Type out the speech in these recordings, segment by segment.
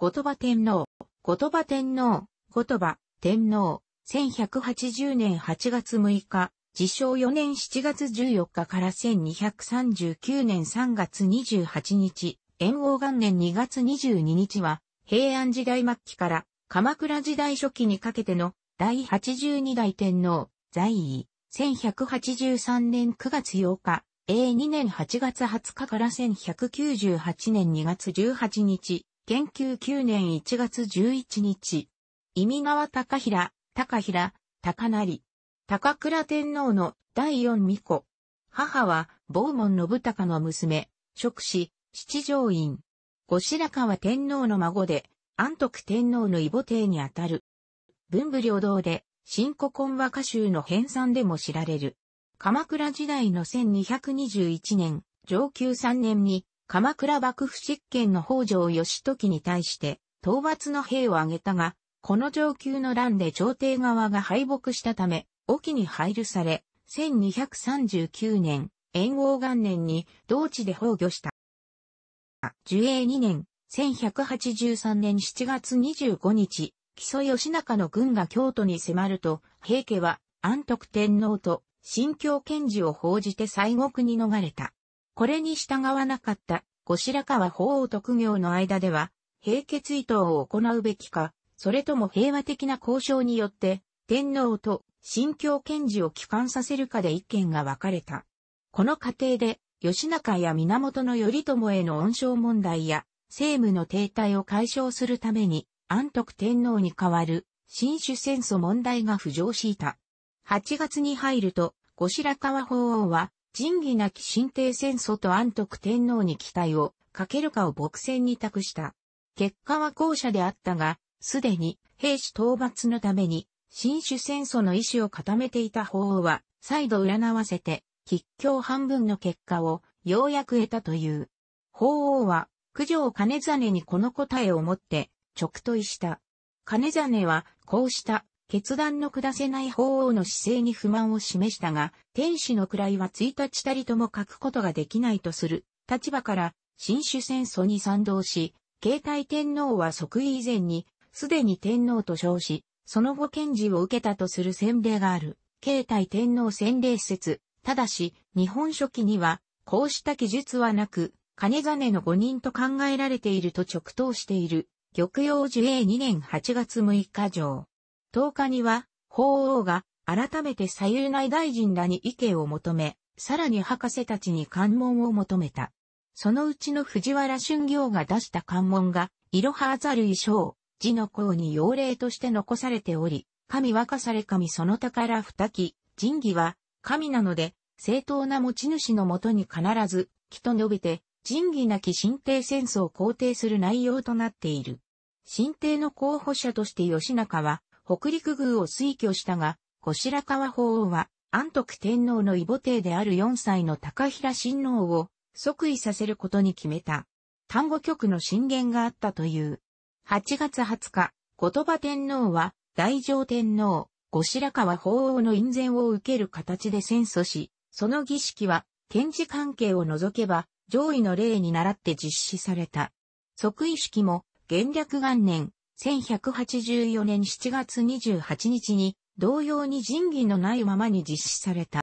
言葉天皇、言葉天皇、言葉天皇、1180年8月6日、自称4年7月14日から1239年3月28日、炎王元年2月22日は、平安時代末期から鎌倉時代初期にかけての第82代天皇、在位、1183年9月8日、A2 年8月20日から1198年2月18日、研究9年1月11日、意味川高平、高平、高成、高倉天皇の第四巫女。母は、坊門信孝の娘、職師、七条院。後白河天皇の孫で、安徳天皇の異母帝にあたる。文武両道で、新古今和歌集の編纂でも知られる。鎌倉時代の1221年、上級3年に、鎌倉幕府執権の北条義時に対して、討伐の兵を挙げたが、この上級の乱で朝廷側が敗北したため、沖に配慮され、1239年、炎王元年に同地で崩御した。樹永2年、1183年7月25日、木曽義仲の軍が京都に迫ると、平家は安徳天皇と新京賢治を報じて西国に逃れた。これに従わなかった後白河法皇特業の間では、平家追悼を行うべきか、それとも平和的な交渉によって、天皇と新教検事を帰還させるかで意見が分かれた。この過程で、吉中や源頼朝への恩賞問題や、政務の停滞を解消するために、安徳天皇に代わる、新種戦争問題が浮上していた。8月に入ると、後白河法皇は、仁義なき神帝戦争と安徳天皇に期待をかけるかを牧戦に託した。結果は後者であったが、すでに兵士討伐のために、新種戦争の意志を固めていた法王は、再度占わせて、筆境半分の結果を、ようやく得たという。法王は、九条金真にこの答えを持って、直問した。金真は、こうした決断の下せない法王の姿勢に不満を示したが、天使の位は1日たりとも書くことができないとする立場から、新種戦争に賛同し、携帯天皇は即位以前に、すでに天皇と称し、その後検事を受けたとする先例がある、携帯天皇洗施説、ただし、日本書紀には、こうした記述はなく、金真の五人と考えられていると直答している、玉葉樹英2年8月6日上。10日には、法王が改めて左右内大臣らに意見を求め、さらに博士たちに関門を求めた。そのうちの藤原春行が出した関門が、いろはあざる衣装、字の項に要令として残されており、神若され神その宝二木、仁義は、神なので、正当な持ち主のもとに必ず、木と述べて、仁義なき神帝戦争を肯定する内容となっている。神帝の候補者として吉中は、北陸宮を推挙したが、後白河法王は、安徳天皇の異母帝である4歳の高平親王を即位させることに決めた。単語局の進言があったという。8月20日、言葉天皇は、大乗天皇、後白河法王の印前を受ける形で戦争し、その儀式は、検事関係を除けば、上位の例に倣って実施された。即位式も、元略元年、1184年7月28日に、同様に仁義のないままに実施された。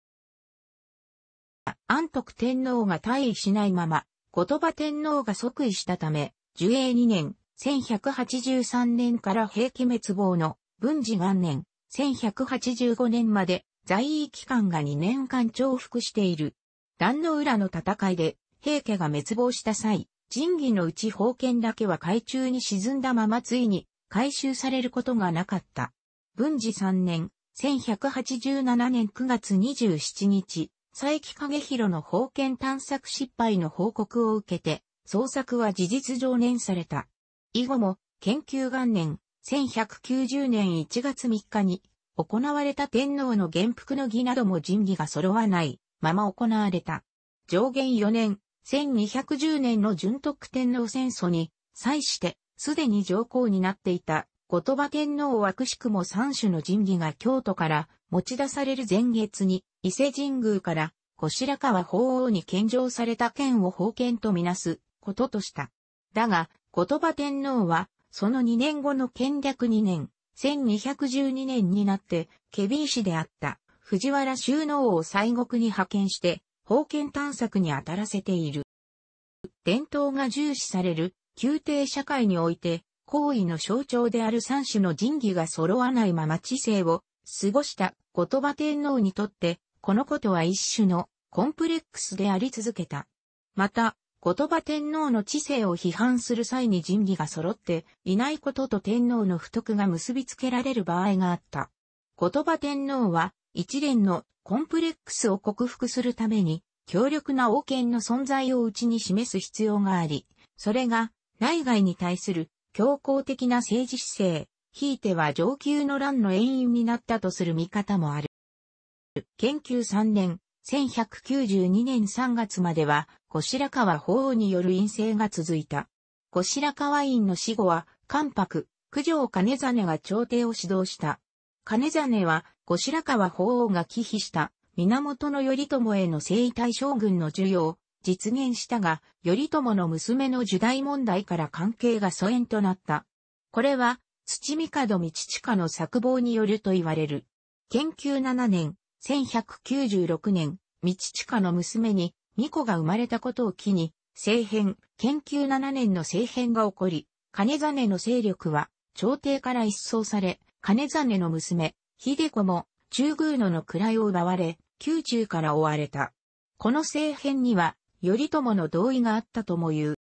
安徳天皇が退位しないまま、後鳥羽天皇が即位したため、寿永2年、1183年から平気滅亡の文治元年、1185年まで在位期間が2年間重複している。壇の浦の戦いで平家が滅亡した際、仁義のうち封建だけは海中に沈んだままついに回収されることがなかった。文治3年、1187年9月27日、佐伯景広の封建探索失敗の報告を受けて、捜索は事実上念された。以後も、研究元年、1190年1月3日に、行われた天皇の元服の儀なども人儀が揃わないまま行われた。上限4年、1210年の順徳天皇戦争に、際して、すでに上皇になっていた、後鳥羽天皇はくしくも三種の神器が京都から持ち出される前月に、伊勢神宮から、小白川法皇に献上された剣を宝剣とみなすこととした。だが、後鳥羽天皇は、その2年後の建略2年、1212年になって、ケビー氏であった藤原修能を西国に派遣して、宝剣探索に当たらせている。伝統が重視される宮廷社会において、皇位の象徴である三種の神器が揃わないまま知性を過ごした後鳥羽天皇にとって、このことは一種のコンプレックスであり続けた。また、後鳥羽天皇の知性を批判する際に神器が揃っていないことと天皇の不徳が結びつけられる場合があった。後鳥羽天皇は一連のコンプレックスを克服するために強力な王権の存在を内に示す必要があり、それが内外に対する強硬的な政治姿勢、ひいては上級の乱の遠因になったとする見方もある。研究3年、1192年3月までは、後白河法皇による陰性が続いた。後白河院の死後は、関白、九条金真が朝廷を指導した。金真は、後白河法皇が忌避した、源頼朝への征夷大将軍の授与を、実現したが、頼朝の娘の受代問題から関係が疎遠となった。これは、土帝道親の作望によると言われる。研究7年、1196年、道親の娘に、巫女が生まれたことを機に、政変、研究7年の政変が起こり、金真の勢力は、朝廷から一掃され、金真の娘、秀子も、中宮野の位を奪われ、宮中から追われた。この政変には、頼朝の同意があったとも言う。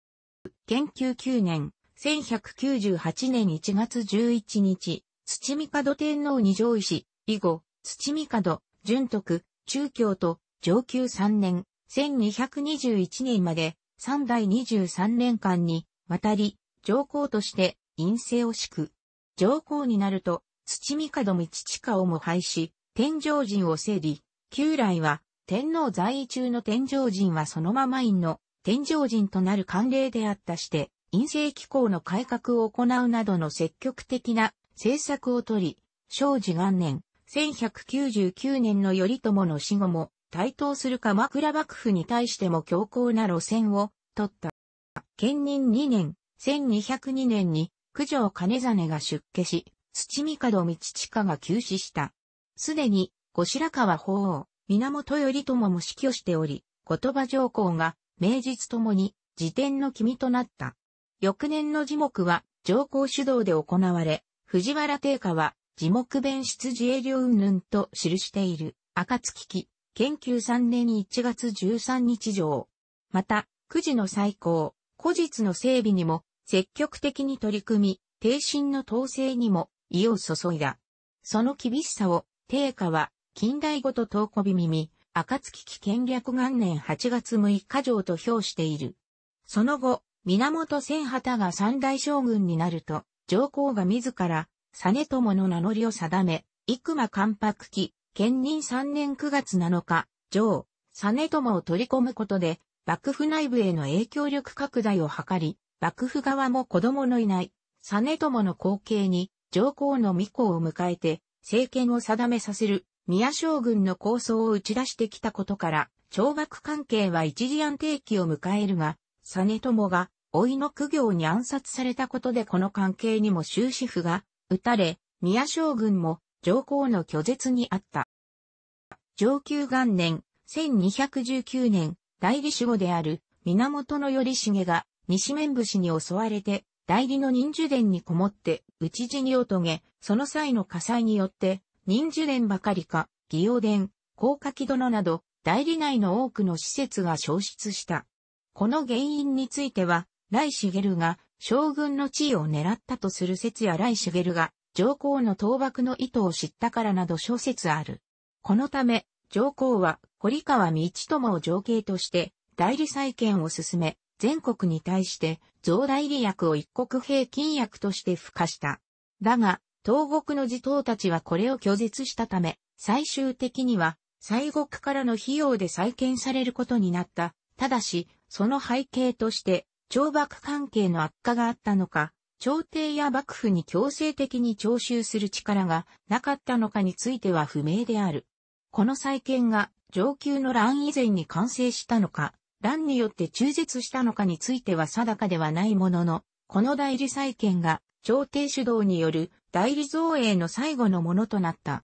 研究9年、1198年1月11日、土門天皇に上位し、以後、土門、順徳、中京と、上級3年、1221年まで、三代23年間に、渡り、上皇として、陰性を敷く。上皇になると、土門道下をも廃し、天上人を整理、旧来は、天皇在位中の天上人はそのまま院の天上人となる慣例であったして、陰性機構の改革を行うなどの積極的な政策をとり、正治元年、1199年の頼朝の死後も、対等する鎌倉幕府に対しても強硬な路線を取った。兼任2年、1202年に、九条兼実が出家し、土門道親が急死した。すでに、後白河法皇、源頼朝も死去しており、言葉上皇が、名実ともに、辞典の君となった。翌年の字木は、上皇主導で行われ、藤原定家は、字木弁出自営領云々と記している、暁期、研究3年1月13日上。また、九時の最高、古日の整備にも、積極的に取り組み、定身の統制にも、意を注いだ。その厳しさを、定家は、近代語と遠こび耳、暁期建略元年8月6日城と評している。その後、源千畑が三大将軍になると、上皇が自ら、実朝の名乗りを定め、幾間関白期、建任3年9月7日、上、実朝を取り込むことで、幕府内部への影響力拡大を図り、幕府側も子供のいない、実朝の後継に、上皇の御子を迎えて、政権を定めさせる宮将軍の構想を打ち出してきたことから、懲罰関係は一時安定期を迎えるが、実朝が、老いの苦行に暗殺されたことでこの関係にも終止符が、打たれ、宮将軍も上皇の拒絶にあった。上級元年、1219年、代理守護である源頼重が西面士に襲われて、代理の忍樹殿にこもって、討ち死にを遂げ、その際の火災によって、忍樹殿ばかりか、義王殿、高架木殿など、代理内の多くの施設が消失した。この原因については、来茂が将軍の地位を狙ったとする説や来茂が上皇の倒幕の意図を知ったからなど諸説ある。このため、上皇は堀川道友を情景として代理再建を進め、全国に対して増代理薬を一国平均薬として付加した。だが、東国の地頭たちはこれを拒絶したため、最終的には、西国からの費用で再建されることになった。ただし、その背景として、懲罰関係の悪化があったのか、朝廷や幕府に強制的に徴収する力がなかったのかについては不明である。この再建が上級の乱以前に完成したのか、乱によって中絶したのかについては定かではないものの、この代理再建が朝廷主導による代理造営の最後のものとなった。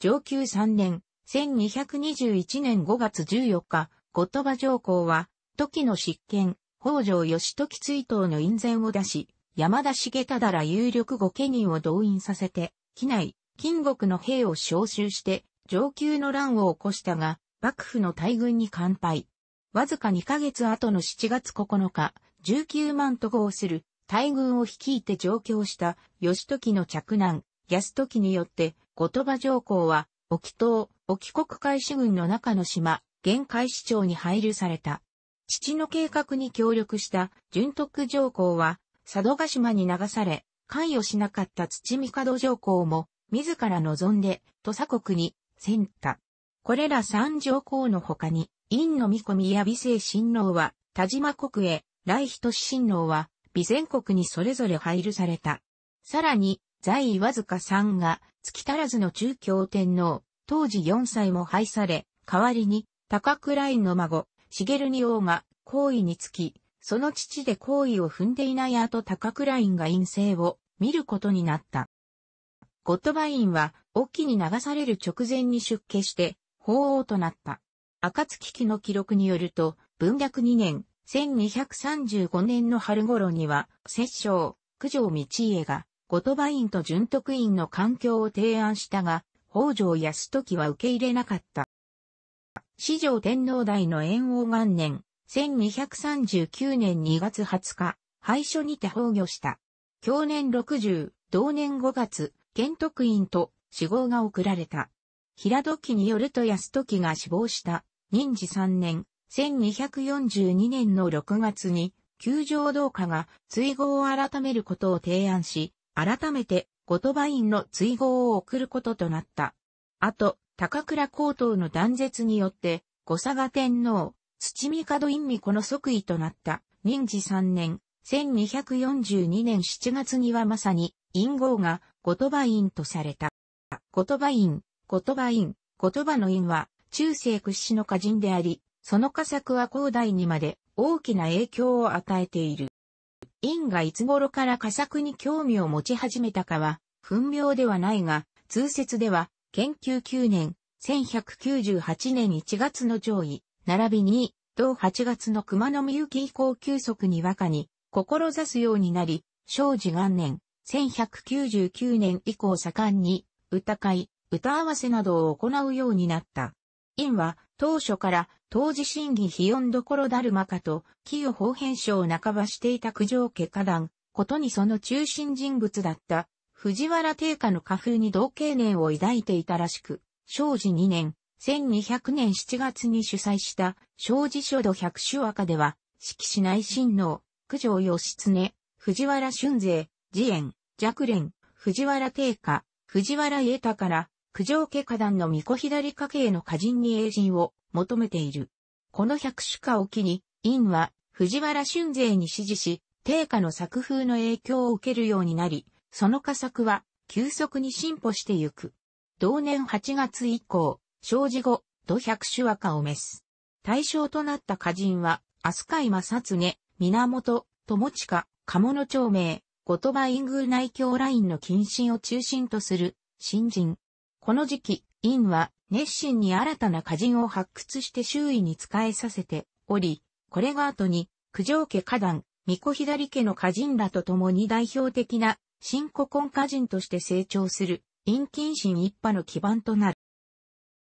上級3年、1221年5月14日、後鳥羽上皇は、時の執権、北条義時追悼の印前を出し、山田重忠ら有力御家人を動員させて、機内、金国の兵を召集して、上級の乱を起こしたが、幕府の大軍に完敗。わずか2ヶ月後の7月9日、19万と号する大軍を率いて上京した義時の嫡男、安時によって、後鳥羽上皇は、沖島、沖国海士軍の中の島、現海市長に配慮された。父の計画に協力した順徳上皇は、佐渡島に流され、関与しなかった土門上皇も、自ら望んで、土佐国に、った。これら三上皇の他に、院の見込みや美声親王は、田島国へ、来日都市親王は、備前国にそれぞれ配慮された。さらに、在位わずか3が、月足らずの中京天皇、当時4歳も配され、代わりに、高倉院の孫、茂に王が、皇位につき、その父で皇位を踏んでいない後高倉院が陰性を見ることになった。ゴッドバインは、っきに流される直前に出家して、法王となった。暁期の記録によると、文略2年、1235年の春頃には、摂政、九条道家が、後鳥羽院と順徳院の環境を提案したが、北条泰時は受け入れなかった。四条天皇大の炎王元年、1239年2月20日、廃所にて崩御した。去年60、同年5月、玄徳院と死亡が送られた。平戸記によると安時が死亡した、任時3年、1242年の6月に、九条道家が追号を改めることを提案し、改めて、後鳥羽院の追号を送ることとなった。あと、高倉高等の断絶によって、後佐賀天皇、土見門院美子の即位となった、任治3年、1242年7月にはまさに、院号が後鳥羽院とされた。後鳥羽院、後鳥羽院、後鳥羽の院は、中世屈指の歌人であり、その佳作は後代にまで大きな影響を与えている。院がいつ頃から佳作に興味を持ち始めたかは、分明ではないが、通説では、研究9年、1198年1月の上位、並びに、同8月の熊野美幸以降休息に和歌に、志すようになり、正治元年、1199年以降盛んに、歌会、歌合わせなどを行うようになった。院は当初から当時審議非音どころだるまかと、企業法編集を半ばしていた九条家下団、ことにその中心人物だった藤原定家の家風に同経年を抱いていたらしく、正治2年、1200年7月に主催した正治書土百首和歌では、四季市内親王、九条義経、藤原春勢、慈円、若蓮、藤原定家、藤原家太から、九条家下団の御子左家系の歌人に英人を求めている。この百種歌を機に、院は藤原春勢に支持し、定家の作風の影響を受けるようになり、その家作は急速に進歩してゆく。同年8月以降、生じ後、土百種和歌を召す。対象となった歌人は、飛鳥井正常、源、友近、鴨の町名、後鳥羽院宮内京ラインの近親を中心とする、新人。この時期、陰は熱心に新たな歌人を発掘して周囲に仕えさせており、これが後に、九条家花壇、巫女左家の歌人らと共に代表的な新古今歌人として成長する、陰近親一派の基盤とな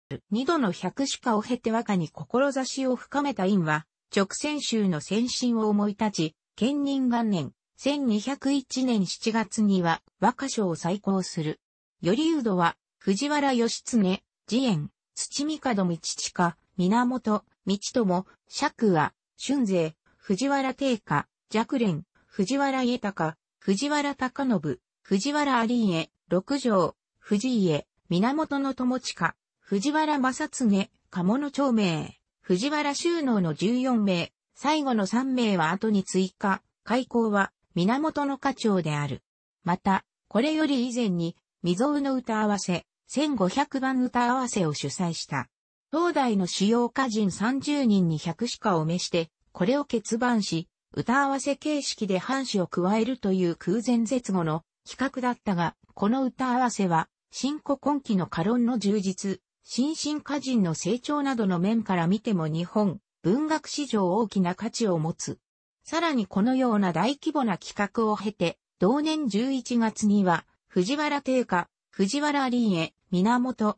る。二度の百種化を経て和歌に志を深めた陰は、直線州の先進を思い立ち、兼任元年、1201年7月には和歌賞を再興する。うどは藤原義経、慈円、土門道親、源、道友、釈和、春勢、藤原定家、若蓮、藤原家隆、藤原隆信、藤原有家、六条、藤家、源の友近、藤原正恒、鴨の長名、藤原収納の14名、最後の3名は後に追加、開口は源の課長である。また、これより以前に、未曾有の歌合わせ、1500番歌合わせを主催した。当代の主要歌人30人に100しかを召して、これを欠番し、歌合わせ形式で半紙を加えるという空前絶後の企画だったが、この歌合わせは、新古今期の過論の充実、新進歌人の成長などの面から見ても日本、文学史上大きな価値を持つ。さらにこのような大規模な企画を経て、同年11月には、藤原定家、藤原林へ、源、道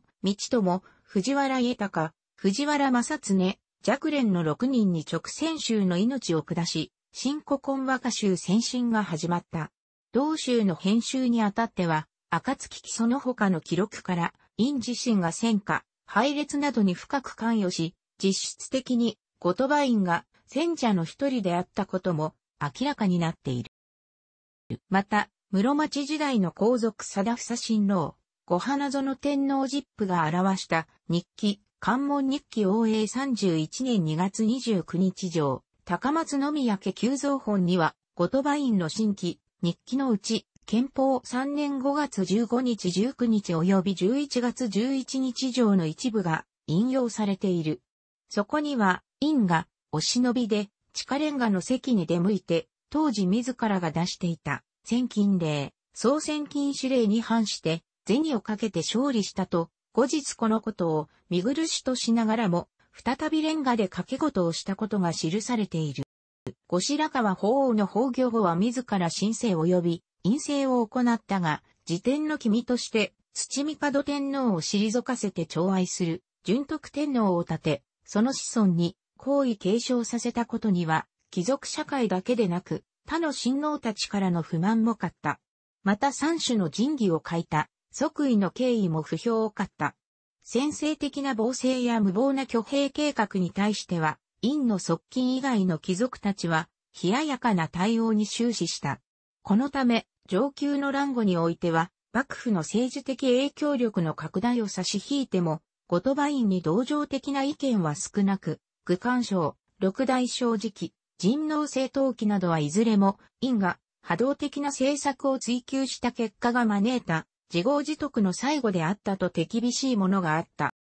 友、藤原家高、藤原正恒、若連の6人に直線州の命を下し、新古今和歌集先進が始まった。同州の編集にあたっては、暁期その他の記録から、院自身が戦火、配列などに深く関与し、実質的に、後鳥羽院が戦者の一人であったことも明らかになっている。また、室町時代の皇族貞房親王、御花園天皇実父が表した日記、関門日記応永31年2月29日上、高松宮家急造本には、後鳥羽院の新規、日記のうち、憲法3年5月15日19日及び11月11日上の一部が引用されている。そこには、院が、お忍びで、地下レンガの席に出向いて、当時自らが出していた千金令、総千金指令に反して、銭をかけて勝利したと、後日このことを見苦しとしながらも、再びレンガで掛け事をしたことが記されている。後白河法皇の崩御後は自ら申請及び、陰性を行ったが、自点の君として、土見門天皇を退かせて寵愛する、純徳天皇を立て、その子孫に、皇位継承させたことには、貴族社会だけでなく、他の親王たちからの不満も買った。また三種の神器を書いた、即位の敬意も不評を買った。先制的な暴政や無謀な挙兵計画に対しては、院の側近以外の貴族たちは、冷ややかな対応に終始した。このため、上級の乱語においては、幕府の政治的影響力の拡大を差し引いても、後鳥羽院に同情的な意見は少なく、愚官省、六大正直、人脳性陶器などはいずれも、因果、波動的な政策を追求した結果が招いた、自業自得の最後であったと手厳しいものがあった。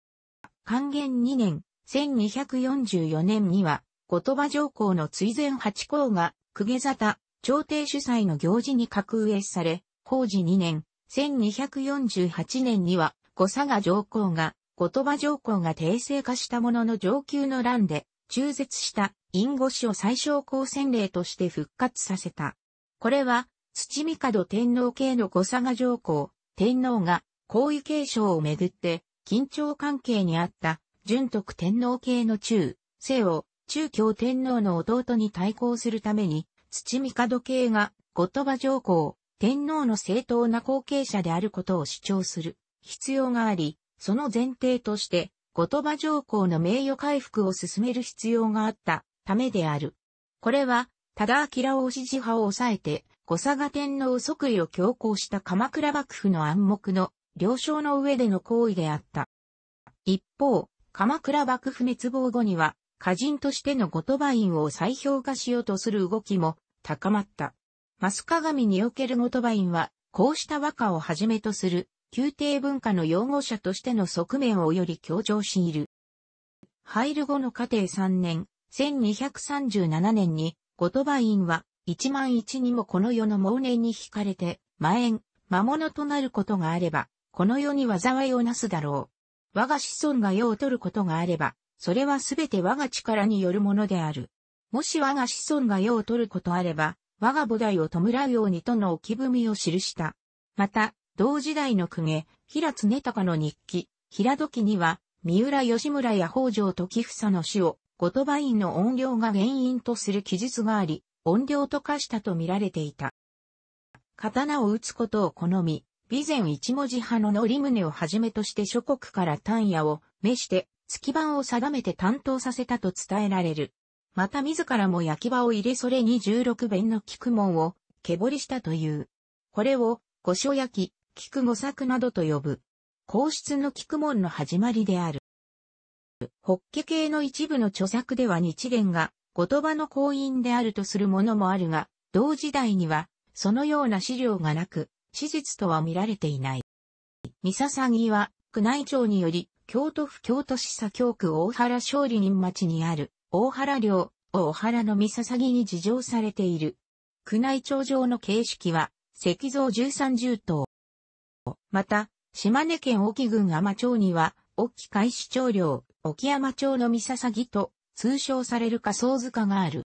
還元2年、1244年には、後鳥羽上皇の追善八皇が、公家沙汰、朝廷主催の行事に格上され、法事2年、1248年には、後佐賀上皇が、後鳥羽上皇が訂正化したものの上級の乱で、中絶した因護師を最小公選令として復活させた。これは、土門天皇系の御佐賀上皇、天皇が、皇位継承をめぐって、緊張関係にあった、純徳天皇系の中、西を、中京天皇の弟に対抗するために、土門系が、後鳥羽上皇、天皇の正当な後継者であることを主張する必要があり、その前提として、後鳥羽上皇の名誉回復を進める必要があったためである。これは、多だ明を支持派を抑えて、後佐賀天皇即位を強行した鎌倉幕府の暗黙の了承の上での行為であった。一方、鎌倉幕府滅亡後には、歌人としての後鳥羽院を再評価しようとする動きも高まった。増鏡における後鳥羽院は、こうした和歌をはじめとする宮廷文化の擁護者としての側面をより強調している。入る後の家庭3年、1237年に、後鳥羽院は、一万一にもこの世の猛念に惹かれて、魔縁、魔物となることがあれば、この世に災いをなすだろう。我が子孫が世を取ることがあれば、それはすべて我が力によるものである。もし我が子孫が世を取ることあれば、我が母代を弔うようにとの置き文を記した。また、同時代の公家、平常隆の日記、平時には、三浦義村や北条時房の死を、言葉院の音量が原因とする記述があり、音量と化したと見られていた。刀を打つことを好み、備前一文字派のり胸をはじめとして諸国から単野を召して、月番を定めて担当させたと伝えられる。また自らも焼き場を入れそれに十6弁の菊門を、毛彫りしたという。これを、御所焼き、菊五作などと呼ぶ。皇室の菊門の始まりである。ホッケ系の一部の著作では日蓮が、言葉の行員であるとするものもあるが、同時代には、そのような資料がなく、史実とは見られていない。ミササギは、宮内庁により、京都府京都市左京区大原勝利人町にある、大原領、大原のミササギに事情されている。宮内庁上の形式は、石像十三0頭。また、島根県隠岐郡天町には、沖海市長領、沖山町の三笹と通称される仮想塚がある。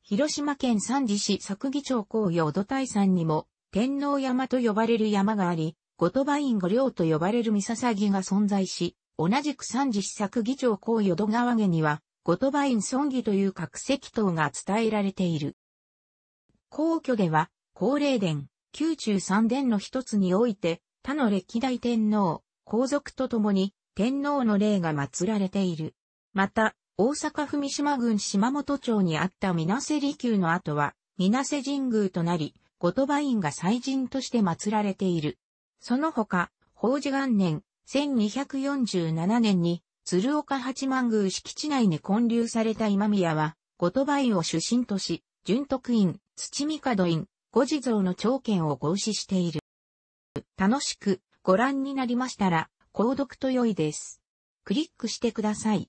広島県三次市作議町紅葉土台山にも天皇山と呼ばれる山があり、後鳥羽院御陵と呼ばれる三笹が存在し、同じく三次市作議町紅葉土川家には、後鳥羽院村議という各石塔が伝えられている。皇居では、高霊殿、宮中三殿の一つにおいて、他の歴代天皇、皇族と共に、天皇の霊が祀られている。また、大阪府三島郡島本町にあった水瀬離宮の後は、水瀬神宮となり、後鳥羽院が祭神として祀られている。その他、法事元年、1247年に、鶴岡八幡宮敷地内に建立された今宮は、後鳥羽院を出身とし、純徳院、土帝院、五地蔵の長剣を合祀している。楽しくご覧になりましたら、購読と良いです。クリックしてください。